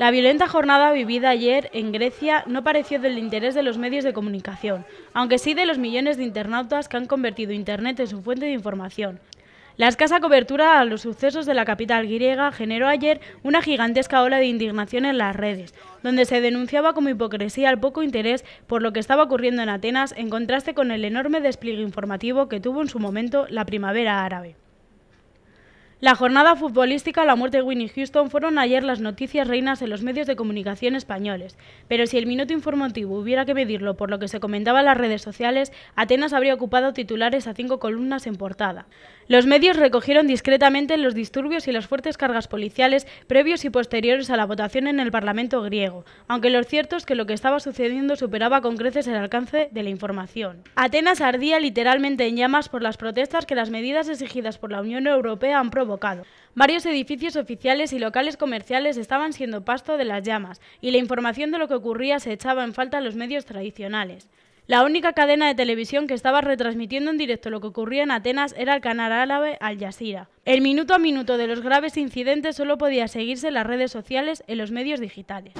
La violenta jornada vivida ayer en Grecia no pareció del interés de los medios de comunicación, aunque sí de los millones de internautas que han convertido Internet en su fuente de información. La escasa cobertura a los sucesos de la capital griega generó ayer una gigantesca ola de indignación en las redes, donde se denunciaba como hipocresía el poco interés por lo que estaba ocurriendo en Atenas en contraste con el enorme despliegue informativo que tuvo en su momento la primavera árabe. La jornada futbolística, la muerte de Winnie Houston fueron ayer las noticias reinas en los medios de comunicación españoles. Pero si el minuto informativo hubiera que medirlo por lo que se comentaba en las redes sociales, Atenas habría ocupado titulares a cinco columnas en portada. Los medios recogieron discretamente los disturbios y las fuertes cargas policiales previos y posteriores a la votación en el Parlamento griego, aunque lo cierto es que lo que estaba sucediendo superaba con creces el alcance de la información. Atenas ardía literalmente en llamas por las protestas que las medidas exigidas por la Unión Europea han provocado Varios edificios oficiales y locales comerciales estaban siendo pasto de las llamas y la información de lo que ocurría se echaba en falta a los medios tradicionales. La única cadena de televisión que estaba retransmitiendo en directo lo que ocurría en Atenas era el canal árabe Al Jazeera. El minuto a minuto de los graves incidentes solo podía seguirse en las redes sociales en los medios digitales.